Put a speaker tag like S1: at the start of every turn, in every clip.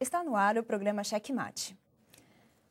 S1: Está no ar o programa Checkmate.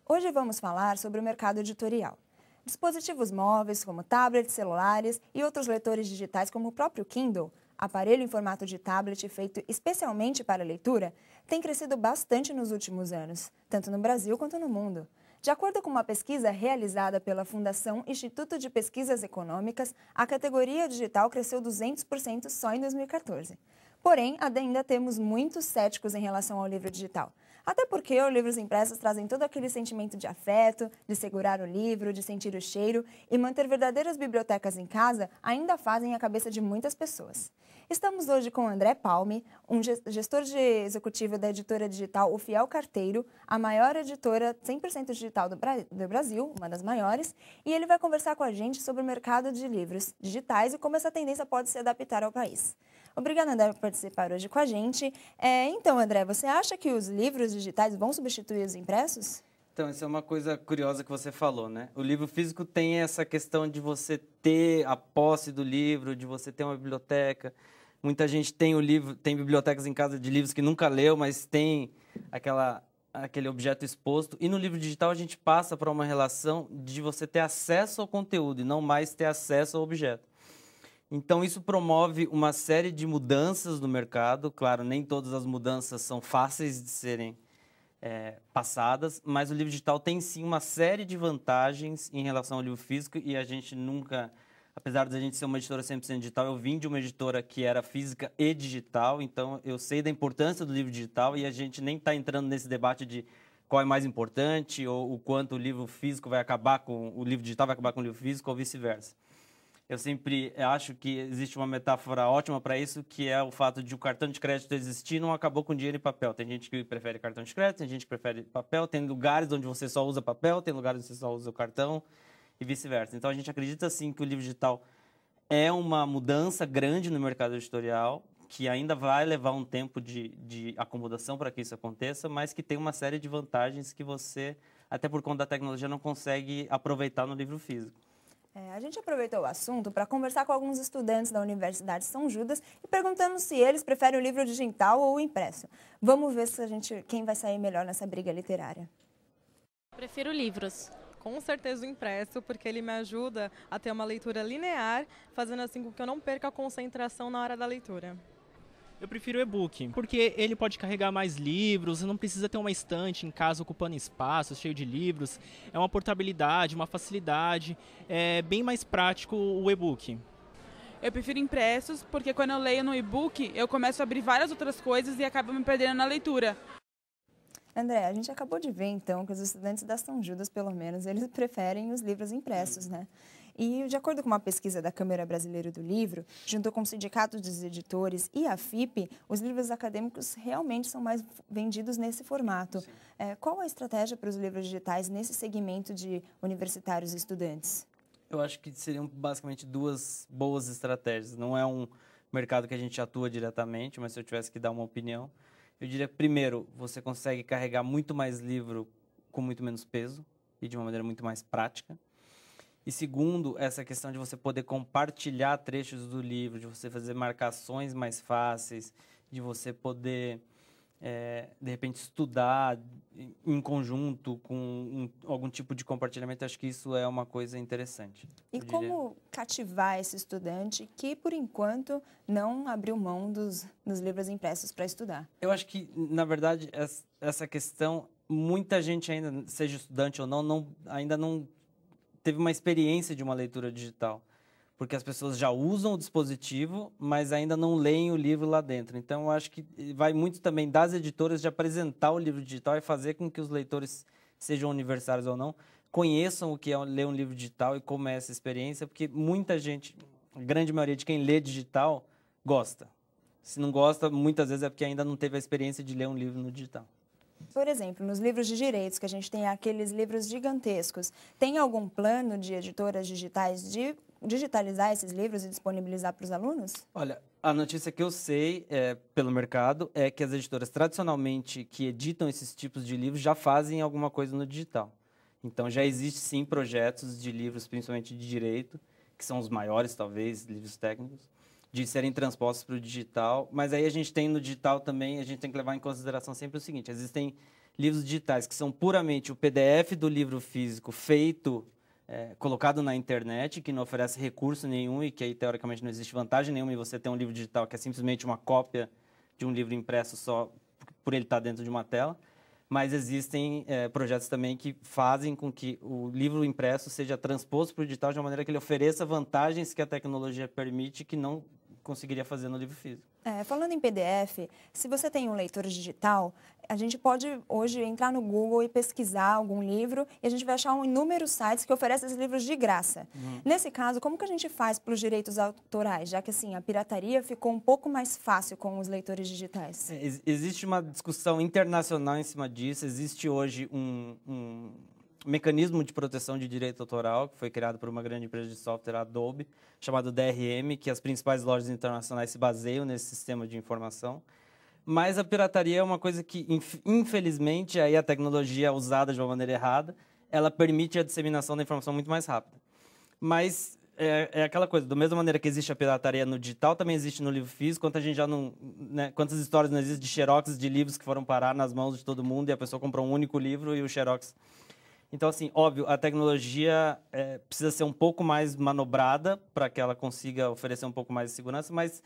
S1: Hoje vamos falar sobre o mercado editorial. Dispositivos móveis, como tablets, celulares e outros leitores digitais, como o próprio Kindle, aparelho em formato de tablet feito especialmente para leitura, tem crescido bastante nos últimos anos, tanto no Brasil quanto no mundo. De acordo com uma pesquisa realizada pela Fundação Instituto de Pesquisas Econômicas, a categoria digital cresceu 200% só em 2014. Porém, ainda temos muitos céticos em relação ao livro digital. Até porque os livros impressos trazem todo aquele sentimento de afeto, de segurar o livro, de sentir o cheiro, e manter verdadeiras bibliotecas em casa ainda fazem a cabeça de muitas pessoas. Estamos hoje com André Palme, um gestor de executivo da editora digital O Fiel Carteiro, a maior editora 100% digital do, do Brasil, uma das maiores, e ele vai conversar com a gente sobre o mercado de livros digitais e como essa tendência pode se adaptar ao país. Obrigada, André, por participar hoje com a gente. É, então, André, você acha que os livros digitais vão substituir os
S2: impressos? Então, isso é uma coisa curiosa que você falou, né? O livro físico tem essa questão de você ter a posse do livro, de você ter uma biblioteca. Muita gente tem o livro, tem bibliotecas em casa de livros que nunca leu, mas tem aquela aquele objeto exposto. E no livro digital a gente passa para uma relação de você ter acesso ao conteúdo e não mais ter acesso ao objeto. Então, isso promove uma série de mudanças no mercado. Claro, nem todas as mudanças são fáceis de serem é, passadas, mas o livro digital tem sim uma série de vantagens em relação ao livro físico e a gente nunca, apesar de a gente ser uma editora 100% digital, eu vim de uma editora que era física e digital, então eu sei da importância do livro digital e a gente nem está entrando nesse debate de qual é mais importante ou o quanto o livro físico vai acabar com o livro digital vai acabar com o livro físico ou vice-versa. Eu sempre acho que existe uma metáfora ótima para isso, que é o fato de o cartão de crédito existir não acabou com dinheiro e papel. Tem gente que prefere cartão de crédito, tem gente que prefere papel, tem lugares onde você só usa papel, tem lugares onde você só usa o cartão e vice-versa. Então a gente acredita sim que o livro digital é uma mudança grande no mercado editorial, que ainda vai levar um tempo de, de acomodação para que isso aconteça, mas que tem uma série de vantagens que você, até por conta da tecnologia, não consegue aproveitar no livro físico.
S1: É, a gente aproveitou o assunto para conversar com alguns estudantes da Universidade São Judas e perguntamos se eles preferem o livro digital ou o impresso. Vamos ver se a gente, quem vai sair melhor nessa briga literária.
S2: Prefiro livros. Com certeza o impresso, porque ele me ajuda
S1: a ter uma leitura linear, fazendo assim com que eu não perca a concentração na hora da leitura.
S2: Eu prefiro o e-book, porque ele pode carregar mais livros, não precisa ter uma estante em casa ocupando espaço, cheio de livros. É uma portabilidade, uma facilidade, é bem mais prático o e-book. Eu prefiro impressos, porque quando eu leio no e-book, eu
S1: começo a abrir várias outras coisas e acabo me perdendo na leitura. André, a gente acabou de ver então que os estudantes da São Judas, pelo menos, eles preferem os livros impressos, né? E, de acordo com uma pesquisa da Câmara Brasileira do Livro, junto com o Sindicato dos Editores e a FIP, os livros acadêmicos realmente são mais vendidos nesse formato. É, qual a estratégia para os livros digitais nesse segmento de universitários e estudantes?
S2: Eu acho que seriam basicamente duas boas estratégias. Não é um mercado que a gente atua diretamente, mas se eu tivesse que dar uma opinião, eu diria primeiro, você consegue carregar muito mais livro com muito menos peso e de uma maneira muito mais prática. E segundo, essa questão de você poder compartilhar trechos do livro, de você fazer marcações mais fáceis, de você poder, é, de repente, estudar em conjunto com um, algum tipo de compartilhamento. Acho que isso é uma coisa interessante. E como
S1: cativar esse estudante que, por enquanto, não abriu mão dos, dos livros impressos para estudar?
S2: Eu acho que, na verdade, essa questão muita gente ainda, seja estudante ou não, não ainda não teve uma experiência de uma leitura digital. Porque as pessoas já usam o dispositivo, mas ainda não leem o livro lá dentro. Então, eu acho que eh, vai muito também das editoras de apresentar o livro digital e fazer com que os leitores, sejam universários ou não, conheçam o que é ler um livro digital e como é essa experiência, porque muita gente, a grande maioria de quem lê digital, gosta. Se não gosta, muitas vezes é porque ainda não teve a experiência de ler um livro no digital.
S1: Por exemplo, nos livros de direitos, que a gente tem aqueles livros gigantescos, tem algum plano de editoras digitais de digitalizar esses livros e disponibilizar para os alunos?
S2: Olha, a notícia que eu sei é, pelo mercado é que as editoras tradicionalmente que editam esses tipos de livros já fazem alguma coisa no digital. Então já existe sim projetos de livros, principalmente de direito, que são os maiores talvez livros técnicos, de serem transpostos para o digital. Mas aí a gente tem no digital também, a gente tem que levar em consideração sempre o seguinte: existem livros digitais que são puramente o PDF do livro físico feito, é, colocado na internet, que não oferece recurso nenhum e que aí teoricamente não existe vantagem nenhuma em você ter um livro digital que é simplesmente uma cópia de um livro impresso só por ele estar dentro de uma tela. Mas existem é, projetos também que fazem com que o livro impresso seja transposto para o digital de uma maneira que ele ofereça vantagens que a tecnologia permite que não conseguiria fazer no livro físico.
S1: É, falando em PDF, se você tem um leitor digital, a gente pode hoje entrar no Google e pesquisar algum livro e a gente vai achar um inúmeros sites que oferecem esses livros de graça. Uhum. Nesse caso, como que a gente faz para os direitos autorais, já que assim a pirataria ficou um pouco mais fácil com os leitores digitais?
S2: É, existe uma discussão internacional em cima disso. Existe hoje um, um mecanismo de proteção de direito autoral que foi criado por uma grande empresa de software, Adobe, chamado DRM, que as principais lojas internacionais se baseiam nesse sistema de informação. Mas a pirataria é uma coisa que, infelizmente, aí a tecnologia é usada de uma maneira errada, ela permite a disseminação da informação muito mais rápida. Mas é, é, aquela coisa, da mesma maneira que existe a pirataria no digital, também existe no livro físico. gente já não, né, quantas histórias não existem de xerox de livros que foram parar nas mãos de todo mundo e a pessoa comprou um único livro e o xerox então, assim, óbvio, a tecnologia é, precisa ser um pouco mais manobrada para que ela consiga oferecer um pouco mais de segurança, mas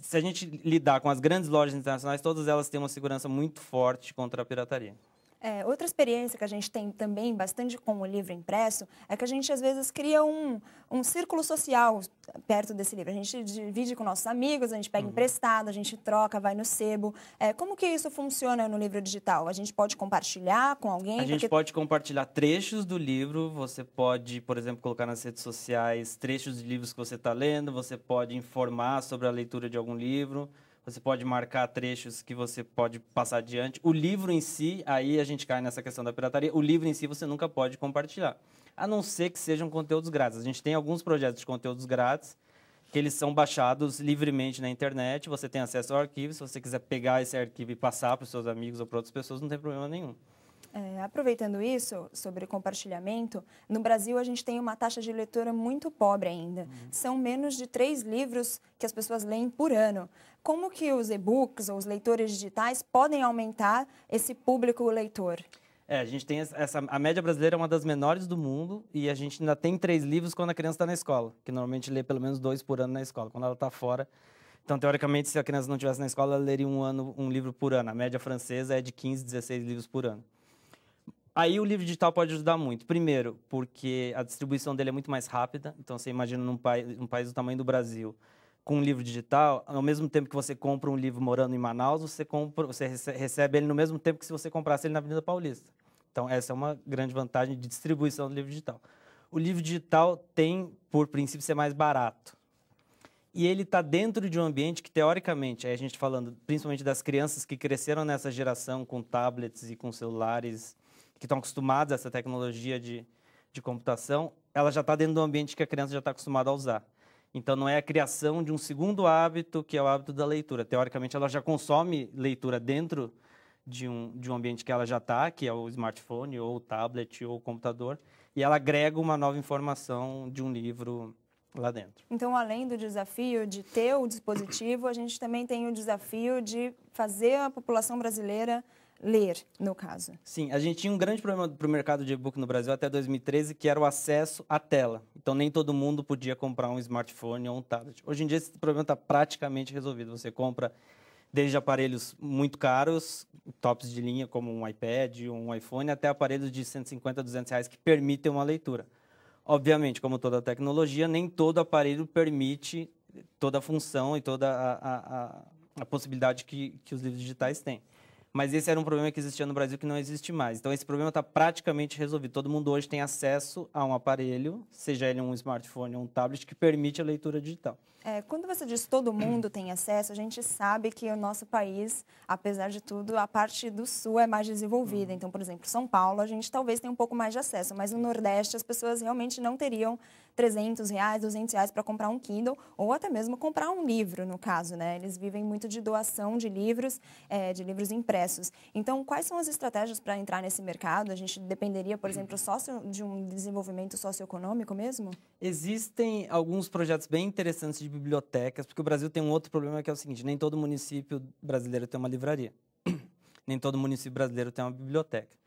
S2: se a gente lidar com as grandes lojas internacionais, todas elas têm uma segurança muito forte contra a pirataria.
S1: É, outra experiência que a gente tem também bastante com o livro impresso é que a gente às vezes cria um, um círculo social perto desse livro. A gente divide com nossos amigos, a gente pega uhum. emprestado, a gente troca, vai no sebo. É, como que isso funciona no livro digital? A gente pode compartilhar com alguém? A porque... gente
S2: pode compartilhar trechos do livro, você pode, por exemplo, colocar nas redes sociais trechos de livros que você está lendo, você pode informar sobre a leitura de algum livro você pode marcar trechos que você pode passar adiante. O livro em si, aí a gente cai nessa questão da pirataria, o livro em si você nunca pode compartilhar, a não ser que sejam conteúdos grátis. A gente tem alguns projetos de conteúdos grátis que eles são baixados livremente na internet, você tem acesso ao arquivo, se você quiser pegar esse arquivo e passar para os seus amigos ou para outras pessoas, não tem problema nenhum.
S1: É, aproveitando isso, sobre compartilhamento, no Brasil a gente tem uma taxa de leitura muito pobre ainda. Uhum. São menos de três livros que as pessoas leem por ano. Como que os e-books ou os leitores digitais podem aumentar esse público leitor?
S2: É, a gente tem essa. A média brasileira é uma das menores do mundo e a gente ainda tem três livros quando a criança está na escola, que normalmente lê pelo menos dois por ano na escola. Quando ela está fora, então, teoricamente, se a criança não estivesse na escola, ela leria um, ano, um livro por ano. A média francesa é de 15, 16 livros por ano. Aí o livro digital pode ajudar muito. Primeiro, porque a distribuição dele é muito mais rápida. Então, você imagina num, pa num país do tamanho do Brasil, com um livro digital, ao mesmo tempo que você compra um livro morando em Manaus, você, compra, você rece recebe ele no mesmo tempo que se você comprasse ele na Avenida Paulista. Então, essa é uma grande vantagem de distribuição do livro digital. O livro digital tem, por princípio, ser mais barato. E ele está dentro de um ambiente que, teoricamente, aí a gente falando principalmente das crianças que cresceram nessa geração com tablets e com celulares que estão acostumados a essa tecnologia de, de computação, ela já está dentro do ambiente que a criança já está acostumada a usar. Então, não é a criação de um segundo hábito, que é o hábito da leitura. Teoricamente, ela já consome leitura dentro de um, de um ambiente que ela já está, que é o smartphone, ou o tablet, ou o computador, e ela agrega uma nova informação de um livro lá dentro.
S1: Então, além do desafio de ter o dispositivo, a gente também tem o desafio de fazer a população brasileira ler, no caso.
S2: Sim, a gente tinha um grande problema para o mercado de e-book no Brasil até 2013, que era o acesso à tela. Então, nem todo mundo podia comprar um smartphone ou um tablet. Hoje em dia, esse problema está praticamente resolvido. Você compra desde aparelhos muito caros, tops de linha, como um iPad, um iPhone, até aparelhos de 150, 200 reais que permitem uma leitura. Obviamente, como toda tecnologia, nem todo aparelho permite toda a função e toda a, a, a, a possibilidade que, que os livros digitais têm mas esse era um problema que existia no Brasil que não existe mais. Então, esse problema está praticamente resolvido. Todo mundo hoje tem acesso a um aparelho, seja ele um smartphone ou um tablet, que permite a leitura digital.
S1: É, quando você diz todo mundo tem acesso, a gente sabe que o nosso país, apesar de tudo, a parte do sul é mais desenvolvida. Uhum. Então, por exemplo, São Paulo, a gente talvez tenha um pouco mais de acesso, mas no Nordeste as pessoas realmente não teriam 300 reais, 200 reais para comprar um Kindle ou até mesmo comprar um livro, no caso, né? Eles vivem muito de doação de livros, é, de livros impressos. Então, quais são as estratégias para entrar nesse mercado? A gente dependeria, por exemplo, só de um desenvolvimento socioeconômico mesmo?
S2: Existem alguns projetos bem interessantes de bibliotecas, porque o Brasil tem um outro problema que é o seguinte: nem todo município brasileiro tem uma livraria, nem todo município brasileiro tem uma biblioteca.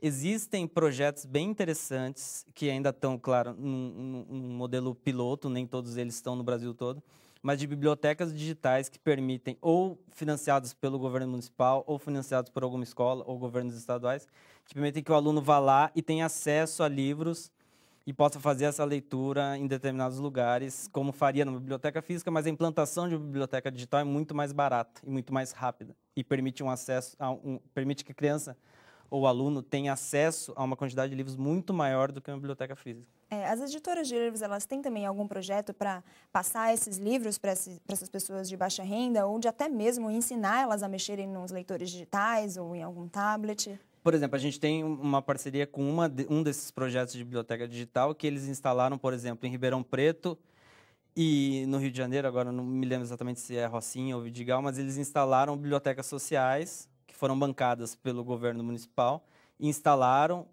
S2: Existem projetos bem interessantes que ainda estão, claro, num, num modelo piloto, nem todos eles estão no Brasil todo, mas de bibliotecas digitais que permitem, ou financiados pelo governo municipal, ou financiados por alguma escola, ou governos estaduais, que permitem que o aluno vá lá e tenha acesso a livros e possa fazer essa leitura em determinados lugares, como faria numa biblioteca física, mas a implantação de uma biblioteca digital é muito mais barata e muito mais rápida e permite um acesso um, permite que a criança ou aluno tem acesso a uma quantidade de livros muito maior do que uma biblioteca física.
S1: É, as editoras de livros, elas têm também algum projeto para passar esses livros para essas pessoas de baixa renda ou de até mesmo ensinar elas a mexerem nos leitores digitais ou em algum tablet?
S2: Por exemplo, a gente tem uma parceria com uma, um desses projetos de biblioteca digital que eles instalaram, por exemplo, em Ribeirão Preto, e no Rio de Janeiro, agora não me lembro exatamente se é Rocinha ou Vidigal, mas eles instalaram bibliotecas sociais que foram bancadas pelo governo municipal, instalaram,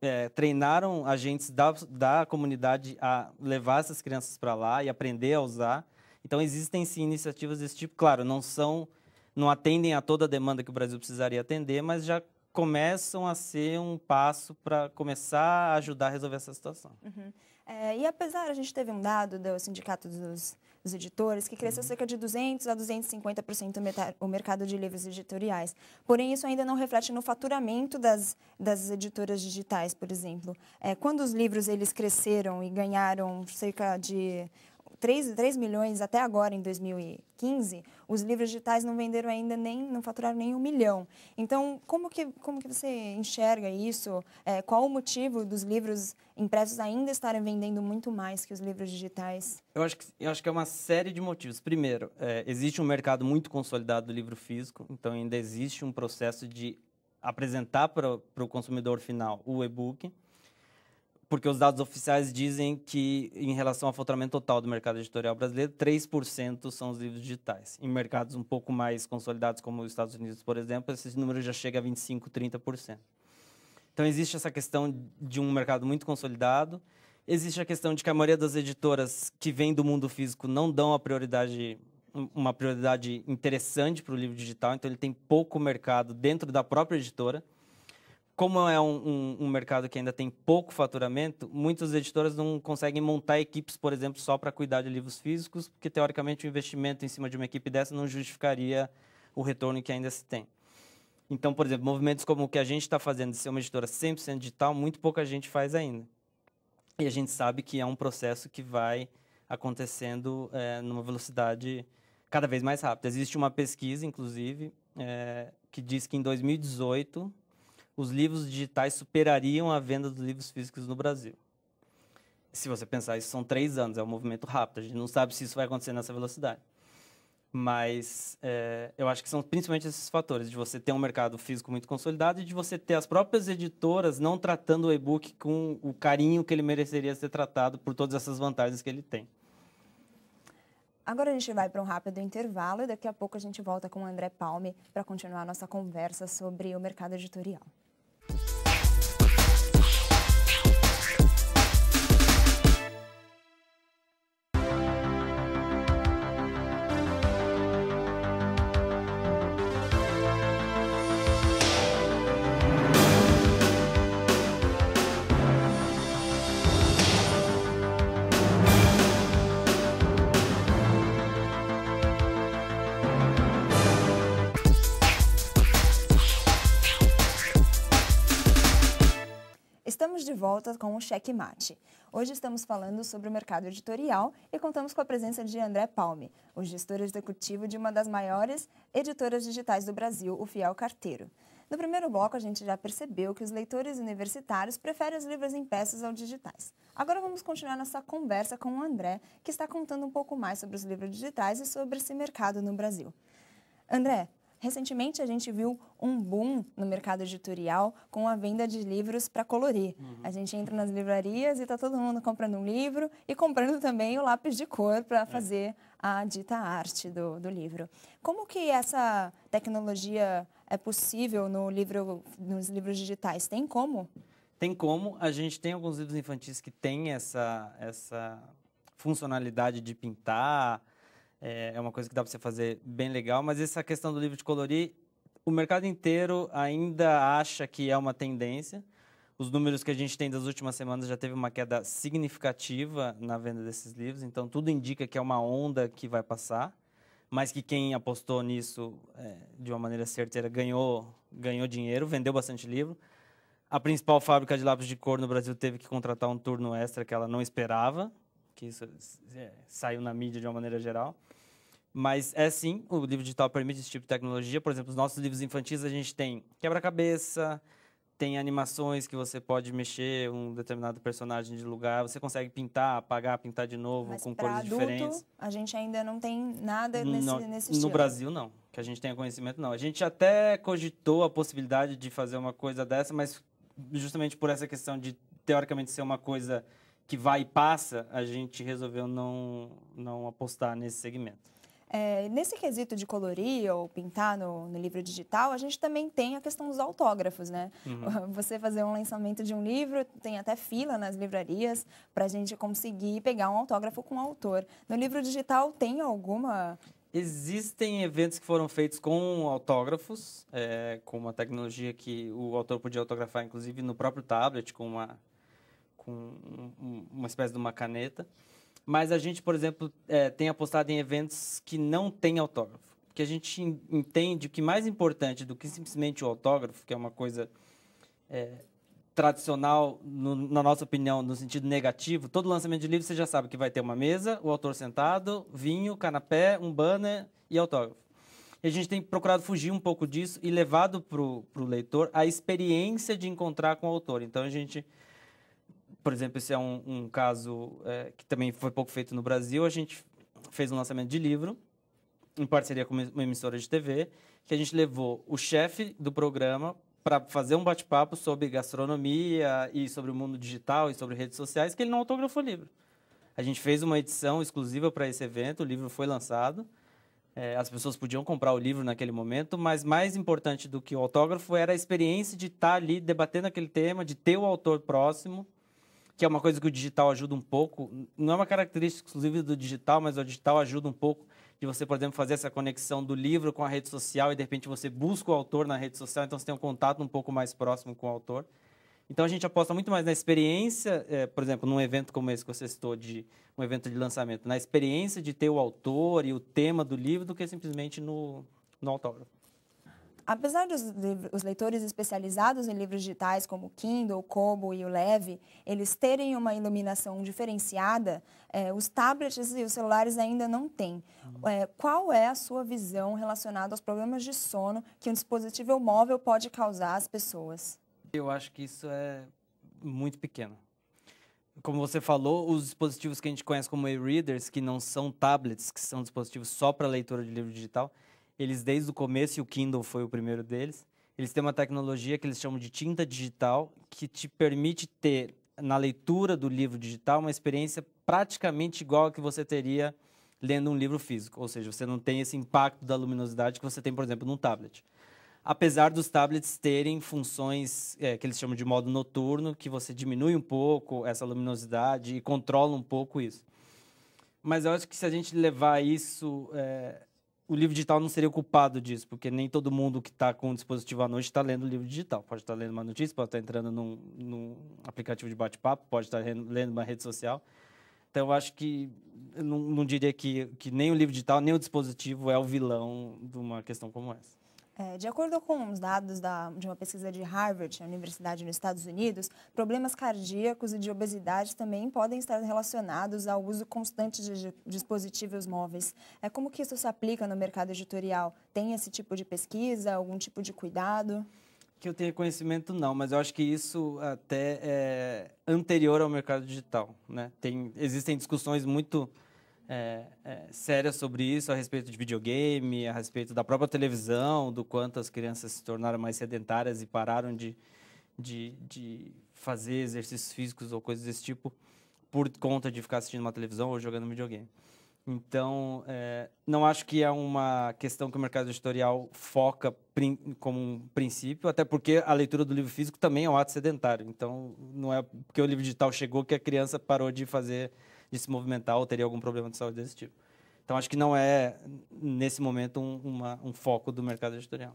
S2: é, treinaram agentes da, da comunidade a levar essas crianças para lá e aprender a usar. Então, existem sim iniciativas desse tipo. Claro, não são, não atendem a toda a demanda que o Brasil precisaria atender, mas já começam a ser um passo para começar a ajudar a resolver essa situação.
S1: Uhum. É, e apesar, a gente teve um dado do Sindicato dos dos editores, que cresceu uhum. cerca de 200 a 250% o mercado de livros editoriais. Porém, isso ainda não reflete no faturamento das, das editoras digitais, por exemplo. É, quando os livros eles cresceram e ganharam cerca de 3, 3 milhões até agora, em 2015, os livros digitais não venderam ainda nem, não faturaram nem um milhão. Então, como que, como que você enxerga isso? É, qual o motivo dos livros impressos ainda estarem vendendo muito mais que os livros digitais?
S2: Eu acho que, eu acho que é uma série de motivos. Primeiro, é, existe um mercado muito consolidado do livro físico, então ainda existe um processo de apresentar para o consumidor final o e-book porque os dados oficiais dizem que, em relação ao faturamento total do mercado editorial brasileiro, 3% são os livros digitais. Em mercados um pouco mais consolidados, como os Estados Unidos, por exemplo, esse número já chega a 25%, 30%. Então, existe essa questão de um mercado muito consolidado. Existe a questão de que a maioria das editoras que vêm do mundo físico não dão a prioridade uma prioridade interessante para o livro digital, então ele tem pouco mercado dentro da própria editora como é um, um, um, mercado que ainda tem pouco faturamento, muitas editoras não conseguem montar equipes, por exemplo, só para cuidar de livros físicos, porque teoricamente o investimento em cima de uma equipe dessa não justificaria o retorno que ainda se tem. Então, por exemplo, movimentos como o que a gente está fazendo de ser uma editora 100% digital, muito pouca gente faz ainda. E a gente sabe que é um processo que vai acontecendo é, numa velocidade cada vez mais rápida. Existe uma pesquisa, inclusive, é, que diz que em 2018 os livros digitais superariam a venda dos livros físicos no Brasil. Se você pensar, isso são três anos, é um movimento rápido. A gente não sabe se isso vai acontecer nessa velocidade. Mas é, eu acho que são principalmente esses fatores, de você ter um mercado físico muito consolidado e de você ter as próprias editoras não tratando o e-book com o carinho que ele mereceria ser tratado por todas essas vantagens que ele tem.
S1: Agora a gente vai para um rápido intervalo e daqui a pouco a gente volta com o André Palme para continuar nossa conversa sobre o mercado editorial. volta com o mate Hoje estamos falando sobre o mercado editorial e contamos com a presença de André Palme, o gestor executivo de uma das maiores editoras digitais do Brasil, o Fiel Carteiro. No primeiro bloco, a gente já percebeu que os leitores universitários preferem os livros impressos aos digitais. Agora vamos continuar nossa conversa com o André, que está contando um pouco mais sobre os livros digitais e sobre esse mercado no Brasil. André, Recentemente a gente viu um boom no mercado editorial com a venda de livros para colorir. Uhum. A gente entra nas livrarias e está todo mundo comprando um livro e comprando também o lápis de cor para é. fazer a dita arte do, do livro. Como que essa tecnologia é possível no livro, nos livros digitais? Tem como?
S2: Tem como. A gente tem alguns livros infantis que têm essa, essa funcionalidade de pintar, é, é uma coisa que dá para você fazer bem legal, mas essa questão do livro de colorir, o mercado inteiro ainda acha que é uma tendência. Os números que a gente tem das últimas semanas já teve uma queda significativa na venda desses livros, então tudo indica que é uma onda que vai passar, mas que quem apostou nisso é, de uma maneira certeira ganhou, ganhou dinheiro, vendeu bastante livro. A principal fábrica de lápis de cor no Brasil teve que contratar um turno extra que ela não esperava, que isso é, saiu na mídia de uma maneira geral. Mas é sim, o livro digital permite esse tipo de tecnologia. Por exemplo, os nossos livros infantis a gente tem quebra-cabeça, tem animações que você pode mexer um determinado personagem de lugar, você consegue pintar, apagar, pintar de novo Mas com cores adulto, diferentes.
S1: A gente ainda não tem nada nesse, no, nesse estilo. No Brasil
S2: não, que a gente tenha conhecimento não. A gente até cogitou a possibilidade de fazer uma coisa dessa, mas justamente por essa questão de teoricamente ser uma coisa que vai e passa, a gente resolveu não, não apostar nesse segmento.
S1: É, nesse quesito de colorir ou pintar no, no, livro digital, a gente também tem a questão dos autógrafos, né? Uhum. Você fazer um lançamento de um livro, tem até fila nas livrarias para a gente conseguir pegar um autógrafo com o autor. No livro digital, tem alguma
S2: Existem eventos que foram feitos com autógrafos, é, com uma tecnologia que o autor podia autografar, inclusive, no próprio tablet, com uma com um, uma espécie de uma caneta. Mas a gente, por exemplo, é, tem apostado em eventos que não tem autógrafo. Porque a gente entende que mais importante do que simplesmente o autógrafo, que é uma coisa é, tradicional, no, na nossa opinião, no sentido negativo, todo lançamento de livro você já sabe que vai ter uma mesa, o autor sentado, vinho, canapé, um banner e autógrafo. E a gente tem procurado fugir um pouco disso e levado para o leitor a experiência de encontrar com o autor. Então a gente por exemplo, esse é um, um caso é, que também foi pouco feito no Brasil. A gente fez um lançamento de livro em parceria com uma emissora de TV, que a gente levou o chefe do programa para fazer um bate-papo sobre gastronomia e sobre o mundo digital e sobre redes sociais, que ele não autografou o livro. A gente fez uma edição exclusiva para esse evento, o livro foi lançado. É, as pessoas podiam comprar o livro naquele momento, mas mais importante do que o autógrafo era a experiência de estar tá ali debatendo aquele tema, de ter o autor próximo, que é uma coisa que o digital ajuda um pouco. Não é uma característica exclusiva do digital, mas o digital ajuda um pouco de você, por exemplo, fazer essa conexão do livro com a rede social e de repente você busca o autor na rede social, então você tem um contato um pouco mais próximo com o autor. Então a gente aposta muito mais na experiência, é, por exemplo, num evento como esse que você citou, de um evento de lançamento, na experiência de ter o autor e o tema do livro, do que simplesmente no, no autógrafo.
S1: Apesar dos os leitores especializados em livros digitais como Kindle, Kobo e o Leve, eles terem uma iluminação diferenciada, é, os tablets e os celulares ainda não têm. Uhum. É, qual é a sua visão relacionada aos problemas de sono que um dispositivo móvel pode causar às pessoas?
S2: Eu acho que isso é muito pequeno. Como você falou, os dispositivos que a gente conhece como e-readers, que não são tablets, que são dispositivos só para leitura de livro digital, eles, desde o começo, e o Kindle foi o primeiro deles, eles têm uma tecnologia que eles chamam de tinta digital, que te permite ter, na leitura do livro digital, uma experiência praticamente igual a que você teria lendo um livro físico. Ou seja, você não tem esse impacto da luminosidade que você tem, por exemplo, num tablet. Apesar dos tablets terem funções é, que eles chamam de modo noturno, que você diminui um pouco essa luminosidade e controla um pouco isso. Mas eu acho que se a gente levar isso é, o livro digital não seria culpado disso, porque nem todo mundo que está com o dispositivo à noite está lendo o livro digital. Pode estar tá lendo uma notícia, pode estar tá entrando num, num, aplicativo de bate-papo, pode estar tá lendo uma rede social. Então, eu acho que eu não, não diria que, que nem o livro digital, nem o dispositivo é o vilão de uma questão como essa.
S1: É, de acordo com os dados da, de uma pesquisa de Harvard, a universidade nos Estados Unidos, problemas cardíacos e de obesidade também podem estar relacionados ao uso constante de dispositivos móveis. É como que isso se aplica no mercado editorial? Tem esse tipo de pesquisa, algum tipo de cuidado?
S2: Que eu tenha conhecimento não, mas eu acho que isso até é anterior ao mercado digital, né? Tem existem discussões muito é, é, séria sobre isso, a respeito de videogame, a respeito da própria televisão, do quanto as crianças se tornaram mais sedentárias e pararam de, de, de fazer exercícios físicos ou coisas desse tipo por conta de ficar assistindo uma televisão ou jogando videogame. Então, é, não acho que é uma questão que o mercado editorial foca como um princípio, até porque a leitura do livro físico também é um ato sedentário. Então, não é porque o livro digital chegou que a criança parou de fazer de se movimentar ou teria algum problema de saúde desse tipo. Então, acho que não é, nesse momento, um, uma, um foco do mercado editorial.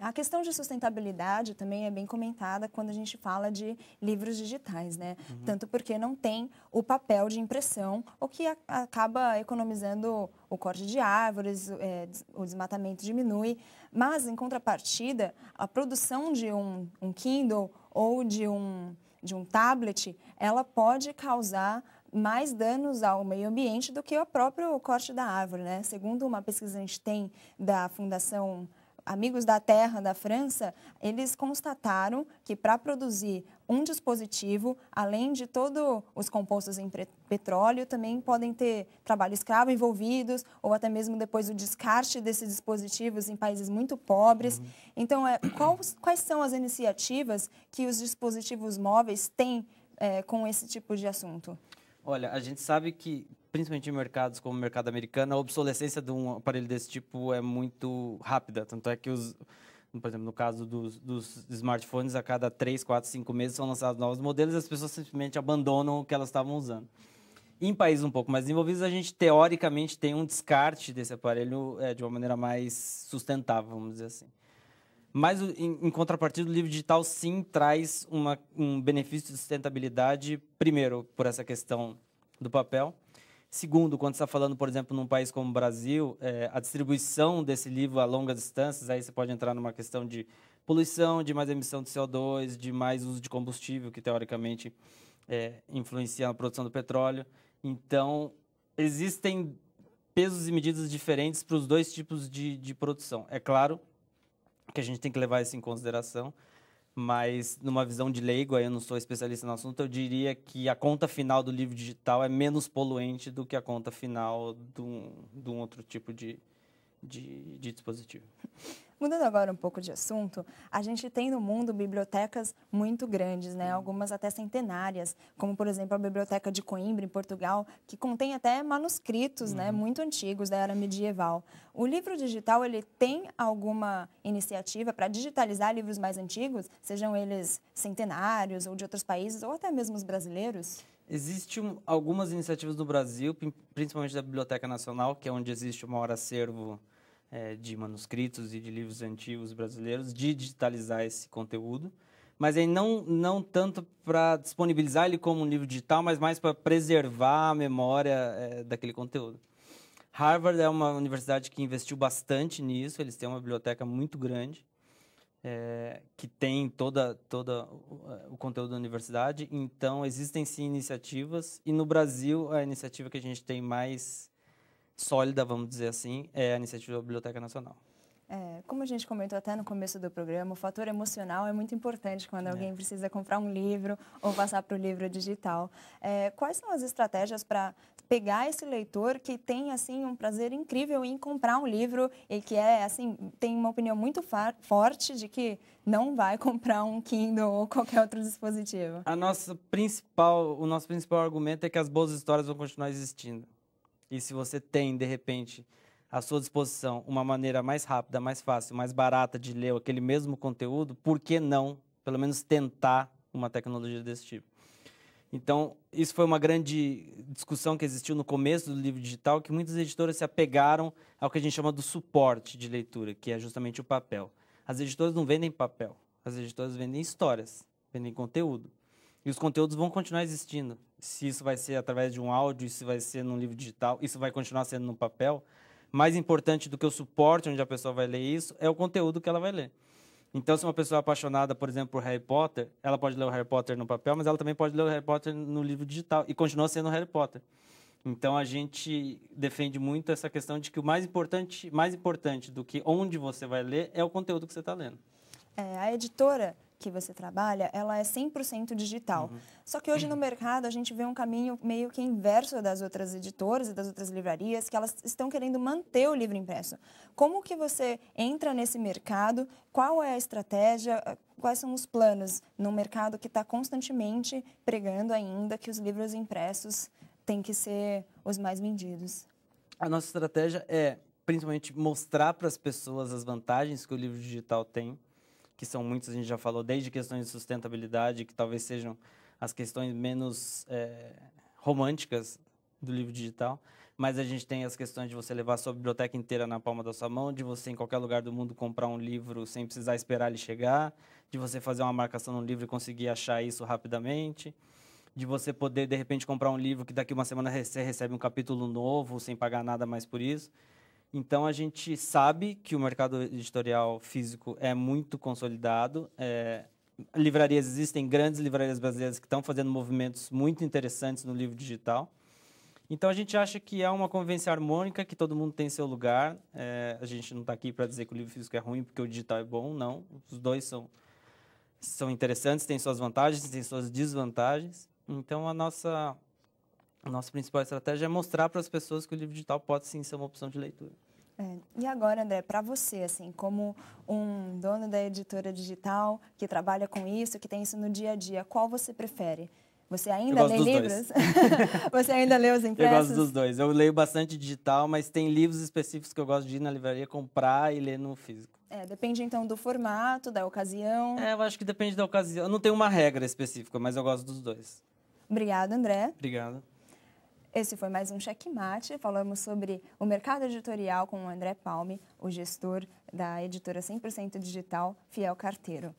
S1: A questão de sustentabilidade também é bem comentada quando a gente fala de livros digitais, né? Uhum. Tanto porque não tem o papel de impressão, o que a, acaba economizando o corte de árvores, é, o desmatamento diminui. Mas, em contrapartida, a produção de um, um Kindle ou de um, de um tablet, ela pode causar mais danos ao meio ambiente do que o próprio corte da árvore. Né? Segundo uma pesquisa que a gente tem da Fundação Amigos da Terra da França, eles constataram que para produzir um dispositivo, além de todos os compostos em petróleo, também podem ter trabalho escravo envolvidos, ou até mesmo depois o descarte desses dispositivos em países muito pobres. Uhum. Então, é, quais, quais são as iniciativas que os dispositivos móveis têm é, com esse tipo de assunto?
S2: Olha, a gente sabe que, principalmente em mercados como o mercado americano, a obsolescência de um aparelho desse tipo é muito rápida. Tanto é que os, por exemplo, no caso dos, dos, smartphones, a cada 3, 4, 5 meses são lançados novos modelos e as pessoas simplesmente abandonam o que elas estavam usando. Em países um pouco mais desenvolvidos, a gente teoricamente tem um descarte desse aparelho é, de uma maneira mais sustentável, vamos dizer assim. Mas, em, em contrapartida, o livro digital sim traz uma, um benefício de sustentabilidade, primeiro, por essa questão do papel. Segundo, quando você está falando, por exemplo, num país como o Brasil, é, a distribuição desse livro a longas distâncias, aí você pode entrar numa questão de poluição, de mais emissão de CO2, de mais uso de combustível, que teoricamente é, influencia na produção do petróleo. Então, existem pesos e medidas diferentes para os dois tipos de, de produção. É claro que a gente tem que levar isso em consideração. Mas, numa visão de leigo, aí eu não sou especialista no assunto, eu diria que a conta final do livro digital é menos poluente do que a conta final de um, de um outro tipo de, de, de dispositivo.
S1: Mudando agora um pouco de assunto, a gente tem no mundo bibliotecas muito grandes, né? Algumas até centenárias, como por exemplo a Biblioteca de Coimbra, em Portugal, que contém até manuscritos, né? uhum. né, muito antigos da era medieval. O livro digital, ele tem alguma iniciativa para digitalizar livros mais antigos, sejam eles centenários ou de outros países ou até mesmo os brasileiros?
S2: Existem algumas iniciativas no Brasil, principalmente da Biblioteca Nacional, que é onde existe o maior acervo é, de manuscritos e de livros antigos brasileiros, de digitalizar esse conteúdo, mas aí não, não tanto para disponibilizar ele como um livro digital, mas mais para preservar a memória é, daquele conteúdo. Harvard é uma universidade que investiu bastante nisso, eles têm uma biblioteca muito grande, é, que tem toda, toda o conteúdo da universidade, então existem sim iniciativas, e no Brasil a iniciativa que a gente tem mais sólida, vamos dizer assim, é a iniciativa da Biblioteca Nacional.
S1: É, como a gente comentou até no começo do programa, o fator emocional é muito importante quando é. alguém precisa comprar um livro ou passar para o livro digital. É, quais são as estratégias para pegar esse leitor que tem assim um prazer incrível em comprar um livro e que é assim tem uma opinião muito forte de que não vai comprar um Kindle ou qualquer outro dispositivo?
S2: A nossa principal, o nosso principal argumento é que as boas histórias vão continuar existindo. E se você tem, de repente, à sua disposição uma maneira mais rápida, mais fácil, mais barata de ler aquele mesmo conteúdo, por que não, pelo menos, tentar uma tecnologia desse tipo? Então, isso foi uma grande discussão que existiu no começo do livro digital, que muitas editoras se apegaram ao que a gente chama do suporte de leitura, que é justamente o papel. As editoras não vendem papel, as editoras vendem histórias, vendem conteúdo. E os conteúdos vão continuar existindo. Se isso vai ser através de um áudio, se vai ser num livro digital, isso vai continuar sendo no papel. Mais importante do que o suporte onde a pessoa vai ler isso é o conteúdo que ela vai ler. Então, se uma pessoa é apaixonada, por exemplo, por Harry Potter, ela pode ler o Harry Potter no papel, mas ela também pode ler o Harry Potter no livro digital e continua sendo Harry Potter. Então, a gente defende muito essa questão de que o mais importante, mais importante do que onde você vai ler é o conteúdo que você está lendo.
S1: É, a editora que você trabalha, ela é 100% digital. Uhum. Só que hoje no mercado a gente vê um caminho meio que inverso das outras editoras e das outras livrarias, que elas estão querendo manter o livro impresso. Como que você entra nesse mercado? Qual é a estratégia? Ah, quais são os planos num mercado que está constantemente pregando ainda que os livros impressos têm que ser os mais vendidos?
S2: A nossa estratégia é principalmente mostrar para as pessoas as vantagens que o livro digital tem que são muitos, a gente já falou, desde questões de sustentabilidade, que talvez sejam as questões menos é, românticas do livro digital, mas a gente tem as questões de você levar a sua biblioteca inteira na palma da sua mão, de você em qualquer lugar do mundo comprar um livro sem precisar esperar ele chegar, de você fazer uma marcação no livro e conseguir achar isso rapidamente, de você poder de repente comprar um livro que daqui uma semana você recebe um capítulo novo sem pagar nada mais por isso. Então a gente sabe que o mercado editorial físico é muito consolidado. É, livrarias existem grandes livrarias brasileiras que estão fazendo movimentos muito interessantes no livro digital. Então a gente acha que é uma convivência harmônica, que todo mundo tem seu lugar. É, a gente não está aqui para dizer que o livro físico é ruim porque o digital é bom, não. Os dois são são interessantes, têm suas vantagens, têm suas desvantagens. Então a nossa a nossa principal estratégia é mostrar para as pessoas que o livro digital pode sim ser uma opção de leitura.
S1: É. E agora, André, para você, assim, como um dono da editora digital que trabalha com isso, que tem isso no dia a dia, qual você prefere? Você ainda lê livros? você ainda lê os impressos? Eu gosto dos
S2: dois. Eu leio bastante digital, mas tem livros específicos que eu gosto de ir na livraria comprar e ler no físico.
S1: É, depende então do formato, da ocasião. É,
S2: eu acho que depende da ocasião. Eu não tem uma regra específica, mas eu gosto dos dois.
S1: Obrigada, André. Obrigado. Esse foi mais um Checkmate. Falamos sobre o mercado editorial com o André Palme, o gestor da editora 100% digital Fiel Carteiro.